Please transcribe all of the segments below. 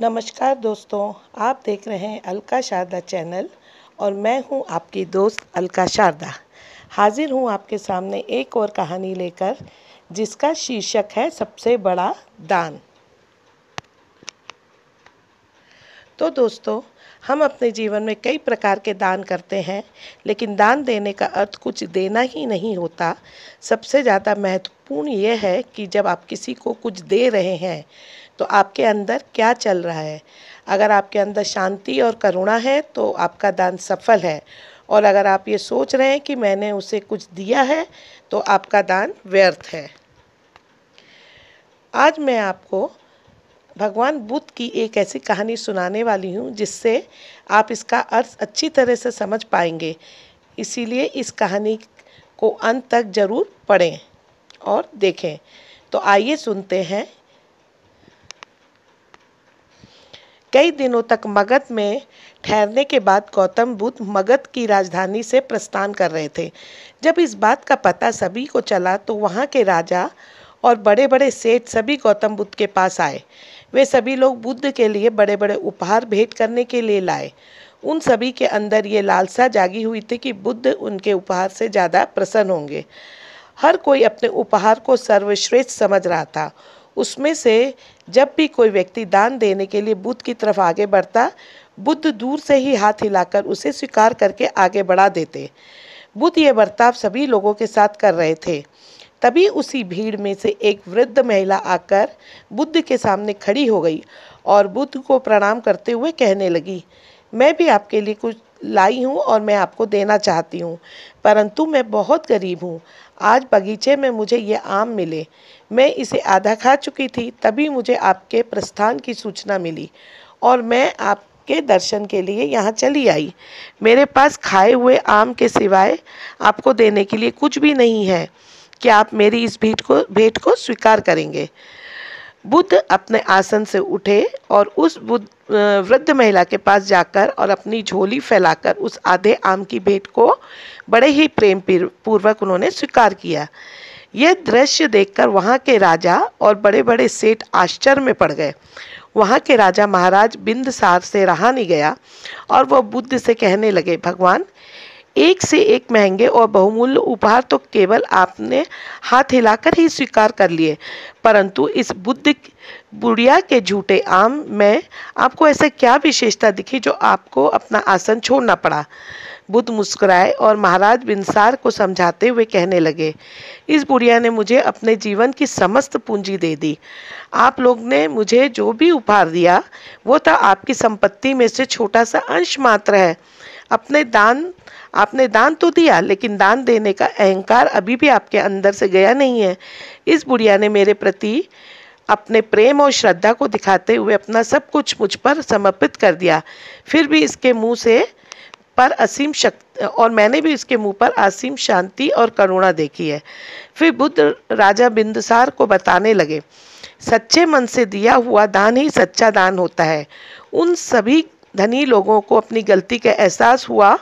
नमस्कार दोस्तों आप देख रहे हैं अलका शारदा चैनल और मैं हूं आपकी दोस्त अलका शारदा हाजिर हूं आपके सामने एक और कहानी लेकर जिसका शीर्षक है सबसे बड़ा दान तो दोस्तों हम अपने जीवन में कई प्रकार के दान करते हैं लेकिन दान देने का अर्थ कुछ देना ही नहीं होता सबसे ज़्यादा महत्वपूर्ण यह है कि जब आप किसी को कुछ दे रहे हैं तो आपके अंदर क्या चल रहा है अगर आपके अंदर शांति और करुणा है तो आपका दान सफल है और अगर आप ये सोच रहे हैं कि मैंने उसे कुछ दिया है तो आपका दान व्यर्थ है आज मैं आपको भगवान बुद्ध की एक ऐसी कहानी सुनाने वाली हूँ जिससे आप इसका अर्थ अच्छी तरह से समझ पाएंगे इसीलिए इस कहानी को अंत तक जरूर पढ़ें और देखें तो आइए सुनते हैं कई दिनों तक मगध में ठहरने के बाद गौतम बुद्ध मगध की राजधानी से प्रस्थान कर रहे थे जब इस बात का पता सभी को चला तो वहाँ के राजा और बड़े बड़े सेठ सभी गौतम बुद्ध के पास आए वे सभी लोग बुद्ध के लिए बड़े बड़े उपहार भेंट करने के लिए लाए उन सभी के अंदर ये लालसा जागी हुई थी कि बुद्ध उनके उपहार से ज़्यादा प्रसन्न होंगे हर कोई अपने उपहार को सर्वश्रेष्ठ समझ रहा था उसमें से जब भी कोई व्यक्ति दान देने के लिए बुद्ध की तरफ आगे बढ़ता बुद्ध दूर से ही हाथ हिलाकर उसे स्वीकार करके आगे बढ़ा देते बुद्ध ये बर्ताव सभी लोगों के साथ कर रहे थे तभी उसी भीड़ में से एक वृद्ध महिला आकर बुद्ध के सामने खड़ी हो गई और बुद्ध को प्रणाम करते हुए कहने लगी मैं भी आपके लिए कुछ लाई हूँ और मैं आपको देना चाहती हूँ परंतु मैं बहुत गरीब हूँ आज बगीचे में मुझे ये आम मिले मैं इसे आधा खा चुकी थी तभी मुझे आपके प्रस्थान की सूचना मिली और मैं आपके दर्शन के लिए यहाँ चली आई मेरे पास खाए हुए आम के सिवाय आपको देने के लिए कुछ भी नहीं है कि आप मेरी इस भेंट को भेंट को स्वीकार करेंगे बुद्ध अपने आसन से उठे और उस बुद्ध वृद्ध महिला के पास जाकर और अपनी झोली फैलाकर उस आधे आम की भेंट को बड़े ही प्रेम पूर्वक उन्होंने स्वीकार किया यह दृश्य देखकर वहाँ के राजा और बड़े बड़े सेठ आश्चर्य में पड़ गए वहाँ के राजा महाराज बिंदसार से रहा नहीं गया और वह बुद्ध से कहने लगे भगवान एक से एक महंगे और बहुमूल्य उपहार तो केवल आपने हाथ हिलाकर ही स्वीकार कर लिए परंतु इस बुद्ध बुढ़िया के झूठे आम में आपको ऐसा क्या विशेषता दिखी जो आपको अपना आसन छोड़ना पड़ा बुद्ध मुस्कुराए और महाराज बिनसार को समझाते हुए कहने लगे इस बुढ़िया ने मुझे अपने जीवन की समस्त पूंजी दे दी आप लोग ने मुझे जो भी उपहार दिया वो था आपकी संपत्ति में से छोटा सा अंश मात्र है अपने दान आपने दान तो दिया लेकिन दान देने का अहंकार अभी भी आपके अंदर से गया नहीं है इस बुढ़िया ने मेरे प्रति अपने प्रेम और श्रद्धा को दिखाते हुए अपना सब कुछ मुझ पर समर्पित कर दिया फिर भी इसके मुंह से पर असीम शक्ति और मैंने भी इसके मुंह पर असीम शांति और करुणा देखी है फिर बुद्ध राजा बिंदुसार को बताने लगे सच्चे मन से दिया हुआ दान ही सच्चा दान होता है उन सभी धनी लोगों को अपनी गलती का एहसास हुआ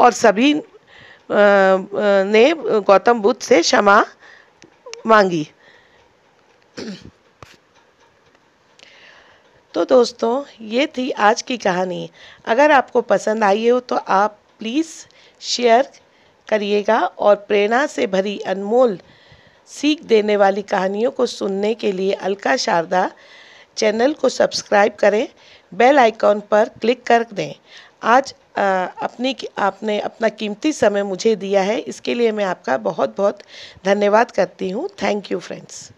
और सभी ने गौतम बुद्ध से क्षमा मांगी तो दोस्तों ये थी आज की कहानी अगर आपको पसंद आई हो तो आप प्लीज़ शेयर करिएगा और प्रेरणा से भरी अनमोल सीख देने वाली कहानियों को सुनने के लिए अलका शारदा चैनल को सब्सक्राइब करें बेल आइकॉन पर क्लिक कर दें आज आ, अपनी आपने अपना कीमती समय मुझे दिया है इसके लिए मैं आपका बहुत बहुत धन्यवाद करती हूँ थैंक यू फ्रेंड्स